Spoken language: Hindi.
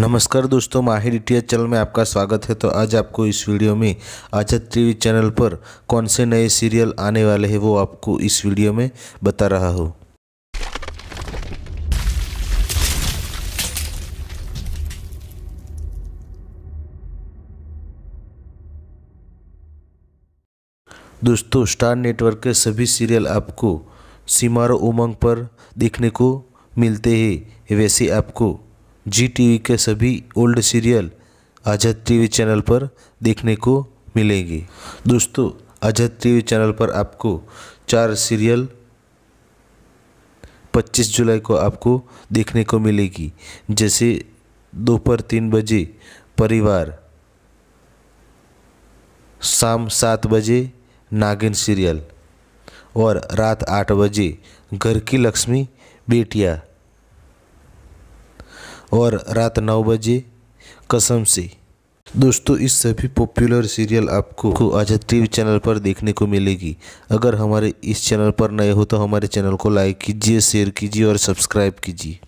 नमस्कार दोस्तों माहिर इटिया चैनल में आपका स्वागत है तो आज आपको इस वीडियो में आजाद टीवी चैनल पर कौन से नए सीरियल आने वाले हैं वो आपको इस वीडियो में बता रहा हूँ दोस्तों स्टार नेटवर्क के सभी सीरियल आपको सिमारो उमंग पर देखने को मिलते हैं वैसे आपको जी वी के सभी old serial Azad TV channel पर देखने को मिलेंगे दोस्तों आज़ाद टीवी चैनल पर आपको चार सीरियल 25 जुलाई को आपको देखने को मिलेगी जैसे दोपहर तीन बजे परिवार शाम सात बजे नागिन सीरियल और रात आठ बजे घर की लक्ष्मी बेटिया और रात नौ बजे कसम से दोस्तों इस सभी पॉपुलर सीरियल आपको आज आजाद टीवी चैनल पर देखने को मिलेगी अगर हमारे इस चैनल पर नए हो तो हमारे चैनल को लाइक कीजिए शेयर कीजिए और सब्सक्राइब कीजिए